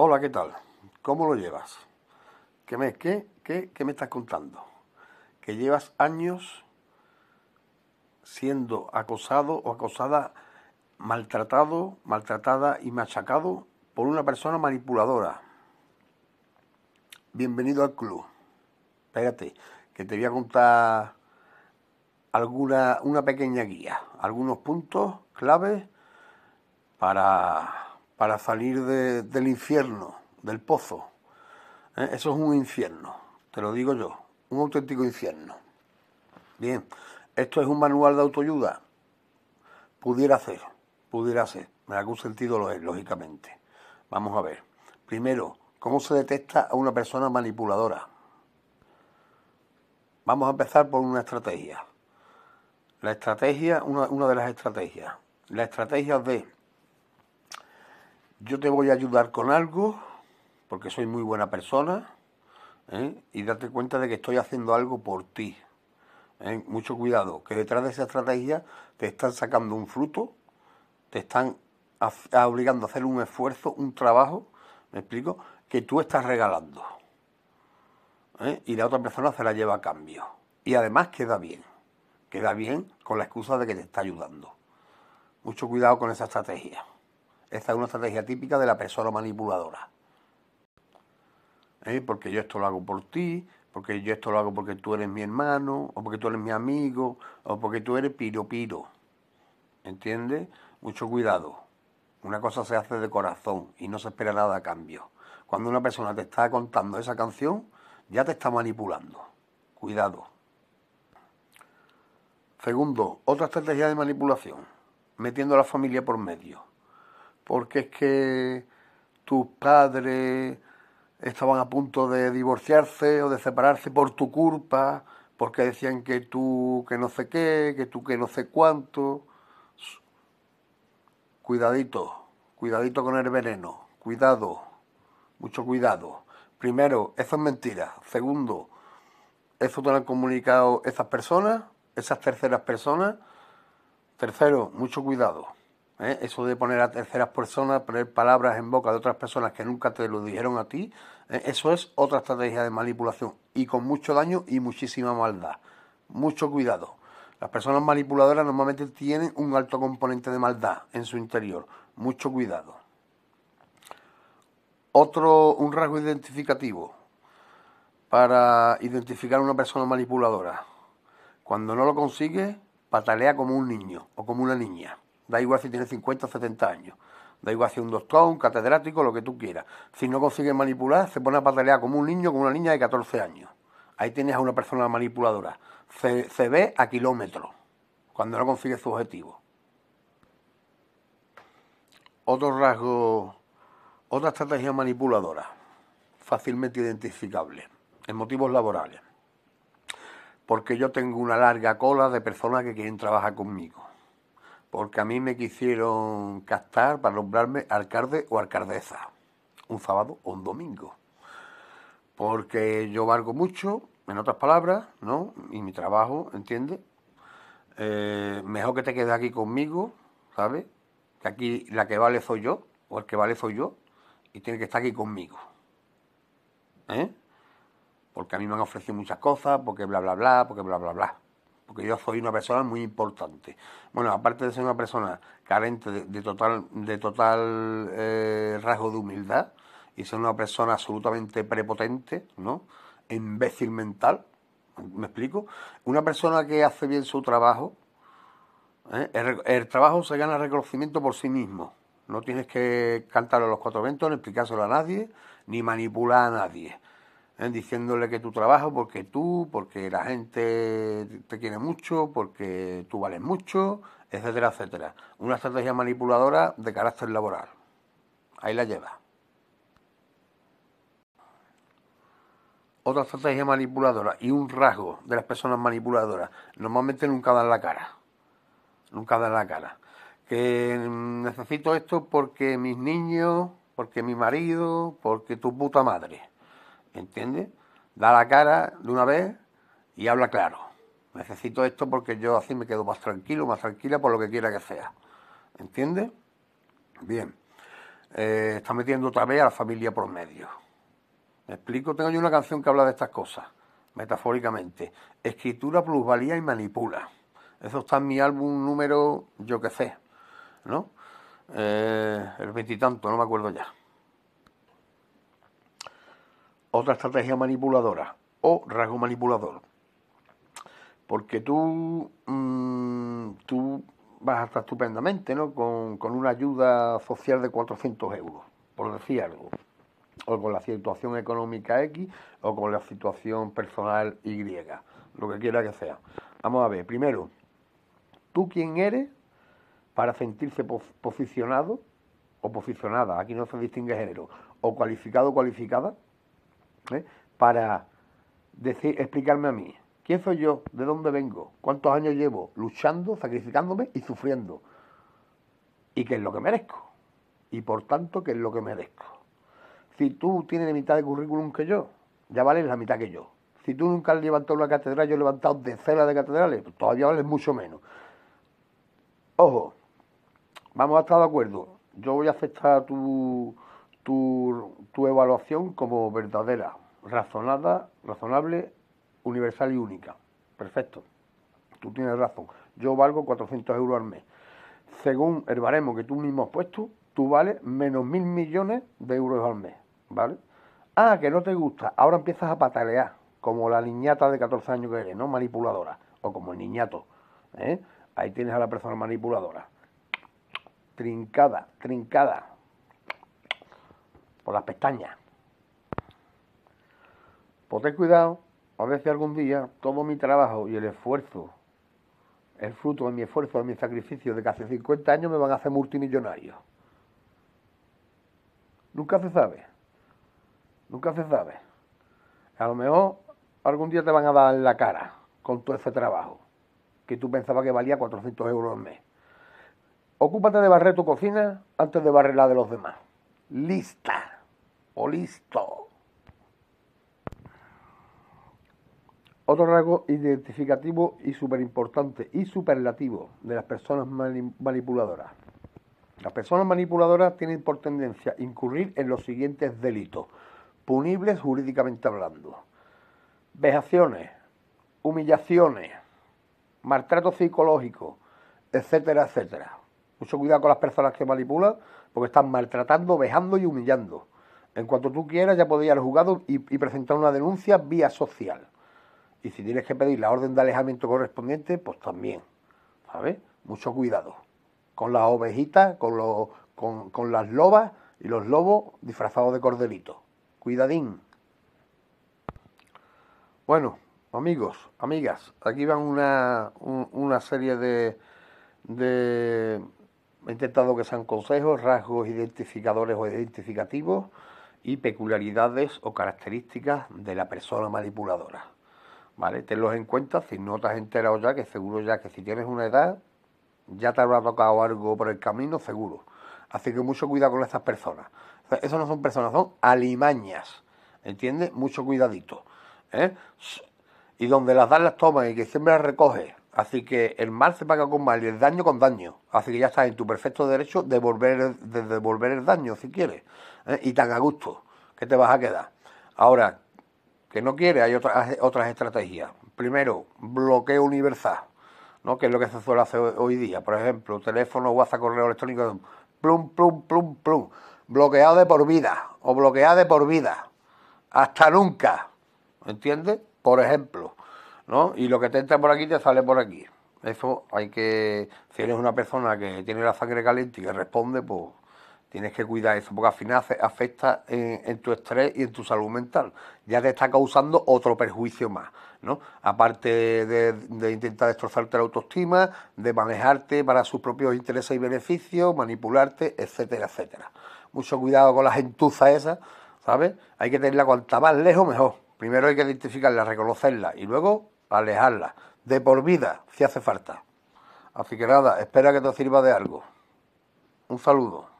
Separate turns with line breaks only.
Hola, ¿qué tal? ¿Cómo lo llevas? ¿Qué me, qué, me estás contando? Que llevas años siendo acosado o acosada, maltratado, maltratada y machacado por una persona manipuladora. Bienvenido al club. Espérate, que te voy a contar alguna, una pequeña guía, algunos puntos claves para para salir del infierno, del pozo. ¿Eh? Eso es un infierno, te lo digo yo, un auténtico infierno. Bien, esto es un manual de autoayuda. Pudiera ser, pudiera ser, en algún sentido lo es, lógicamente. Vamos a ver. Primero, ¿cómo se detecta a una persona manipuladora? Vamos a empezar por una estrategia. La estrategia, una de las estrategias, la estrategia de yo te voy a ayudar con algo, porque soy muy buena persona, ¿eh? y date cuenta de que estoy haciendo algo por ti. ¿eh? Mucho cuidado, que detrás de esa estrategia te están sacando un fruto, te están ah, obligando a hacer un esfuerzo, un trabajo, me explico, que tú estás regalando. ¿eh? Y la otra persona se la lleva a cambio. Y además queda bien. Queda bien con la excusa de que te está ayudando. Mucho cuidado con esa estrategia. Esta es una estrategia típica de la persona manipuladora. ¿Eh? Porque yo esto lo hago por ti, porque yo esto lo hago porque tú eres mi hermano, o porque tú eres mi amigo, o porque tú eres piro piro. ¿Entiendes? Mucho cuidado. Una cosa se hace de corazón y no se espera nada a cambio. Cuando una persona te está contando esa canción, ya te está manipulando. Cuidado. Segundo, otra estrategia de manipulación, metiendo a la familia por medio porque es que tus padres estaban a punto de divorciarse o de separarse por tu culpa, porque decían que tú que no sé qué, que tú que no sé cuánto. Cuidadito, cuidadito con el veneno, cuidado, mucho cuidado. Primero, eso es mentira. Segundo, eso te lo han comunicado esas personas, esas terceras personas. Tercero, mucho cuidado. ¿eh? Eso de poner a terceras personas, poner palabras en boca de otras personas que nunca te lo dijeron a ti, ¿eh? eso es otra estrategia de manipulación y con mucho daño y muchísima maldad. Mucho cuidado. Las personas manipuladoras normalmente tienen un alto componente de maldad en su interior. Mucho cuidado. Otro, un rasgo identificativo para identificar a una persona manipuladora. Cuando no lo consigue, patalea como un niño o como una niña. Da igual si tiene 50 o 70 años. Da igual si es un doctor, un catedrático, lo que tú quieras. Si no consigue manipular, se pone a patalear como un niño con una niña de 14 años. Ahí tienes a una persona manipuladora. Se, ve a kilómetros cuando no consigue su objetivo. Otro rasgo, otra estrategia manipuladora, fácilmente identificable, en motivos laborales. Porque yo tengo una larga cola de personas que quieren trabajar conmigo porque a mí me quisieron captar para nombrarme alcalde o alcaldesa, un sábado o un domingo, porque yo valgo mucho, en otras palabras, ¿no? Y mi trabajo, ¿entiendes? Eh, mejor que te quedes aquí conmigo, ¿sabes? Que aquí la que vale soy yo, o el que vale soy yo, y tiene que estar aquí conmigo. ¿Eh? Porque a mí me han ofrecido muchas cosas, porque bla, bla, bla, porque bla, bla, bla porque yo soy una persona muy importante. Bueno, aparte de ser una persona carente de, total, de total eh, rasgo de humildad y ser una persona absolutamente prepotente, ¿no? Imbécil mental, ¿me explico? Una persona que hace bien su trabajo, ¿eh? el, trabajo se gana reconocimiento por sí mismo. No tienes que cantar a los cuatro ventos, ni explicárselo a nadie, ni manipular a nadie. ¿eh? diciéndole que tu trabajo porque tú, porque la gente te quiere mucho, porque tú vales mucho, etcétera, etcétera. Una estrategia manipuladora de carácter laboral. Ahí la lleva. Otra estrategia manipuladora y un rasgo de las personas manipuladoras. Normalmente nunca dan la cara. Nunca dan la cara. Que mm, necesito esto porque mis niños, porque mi marido, porque tu puta madre. ¿entiendes? Da la cara de una vez y habla claro. Necesito esto porque yo así me quedo más tranquilo, más tranquila por lo que quiera que sea. ¿Entiendes? Bien. Eh, está metiendo otra vez a la familia por medio. ¿Me explico? Tengo yo una canción que habla de estas cosas, metafóricamente. Escritura, plusvalía y manipula. Eso está en mi álbum número, yo qué sé, ¿no? Eh, el veintitanto, no me acuerdo ya otra estrategia manipuladora o rasgo manipulador. Porque tú, mm, tú vas a estar estupendamente, ¿no? Con, una ayuda social de 400 euros, por decir algo. O con la situación económica X o con la situación personal Y, lo que quiera que sea. Vamos a ver, primero, ¿tú quién eres para sentirse posicionado o posicionada? Aquí no se distingue género. O cualificado o cualificada ¿eh? para decir, explicarme a mí quién soy yo, de dónde vengo, cuántos años llevo luchando, sacrificándome y sufriendo, y qué es lo que merezco, y por tanto qué es lo que merezco. Si tú tienes la mitad de currículum que yo, ya vales la mitad que yo. Si tú nunca has levantado una catedral, yo he levantado decenas de catedrales, pues todavía vales mucho menos. Ojo, vamos a estar de acuerdo. Yo voy a aceptar tu, tu, evaluación como verdadera, razonada, razonable, universal y única. Perfecto, tú tienes razón. Yo valgo 400 euros al mes. Según el baremo que tú mismo has puesto, tú vales menos mil millones de euros al mes, ¿vale? Ah, que no te gusta, ahora empiezas a patalear, como la niñata de 14 años que eres, ¿no? Manipuladora, o como el niñato, ¿eh? Ahí tienes a la persona manipuladora. Trincada, trincada, por las pestañas. Por pues ten cuidado, a ver si algún día todo mi trabajo y el esfuerzo, el fruto de mi esfuerzo, de mi sacrificio de casi 50 años me van a hacer multimillonario. Nunca se sabe. Nunca se sabe. A lo mejor algún día te van a dar en la cara con todo ese trabajo que tú pensabas que valía 400 euros al mes. Ocúpate de barrer tu cocina antes de barrer la de los demás. Lista. Oh, listo. Otro rasgo identificativo y súper importante y superlativo de las personas manipuladoras. Las personas manipuladoras tienen por tendencia incurrir en los siguientes delitos, punibles jurídicamente hablando. Vejaciones, humillaciones, maltrato psicológico, etcétera, etcétera. Mucho cuidado con las personas que manipulan porque están maltratando, vejando y humillando. En cuanto tú quieras, ya podías ir al juzgado y, presentar una denuncia vía social. Y si tienes que pedir la orden de alejamiento correspondiente, pues también. ¿Sabes? Mucho cuidado. Con las ovejitas, con, con, las lobas y los lobos disfrazados de cordelito. Cuidadín. Bueno, amigos, amigas, aquí van una, serie de, de... He intentado que sean consejos, rasgos identificadores o identificativos y peculiaridades o características de la persona manipuladora. ¿Vale? Tenlos en cuenta si no te has enterado ya, que seguro ya que si tienes una edad, ya te habrá tocado algo por el camino, seguro. Así que mucho cuidado con estas personas. esas no son personas, son alimañas. ¿Entiendes? Mucho cuidadito. ¿eh? Y donde las dan las toman y que siempre las recoge. Así que el mal se paga con mal y el daño con daño. Así que ya estás en tu perfecto derecho de devolver, de devolver el daño si quieres. ¿eh? y tan a gusto que te vas a quedar. Ahora, que no quiere, hay otras, otras estrategias. Primero, bloqueo universal, ¿no? que es lo que se suele hacer hoy día. Por ejemplo, teléfono, WhatsApp, correo electrónico, plum, plum, plum, plum. Bloqueado de por vida o bloqueado de por vida. Hasta nunca. ¿Entiendes? Por ejemplo. ¿no? Y lo que te entra por aquí te sale por aquí. Eso hay que, si eres una persona que tiene la sangre caliente y que responde, pues Tienes que cuidar eso, porque al final afecta en, tu estrés y en tu salud mental. Ya te está causando otro perjuicio más, ¿no? Aparte de, intentar destrozarte la autoestima, de manejarte para sus propios intereses y beneficios, manipularte, etcétera, etcétera. Mucho cuidado con la gentuza esa, ¿sabes? Hay que tenerla cuanta más lejos mejor. Primero hay que identificarla, reconocerla y luego alejarla. De por vida, si hace falta. Así que nada, espera que te sirva de algo. Un saludo.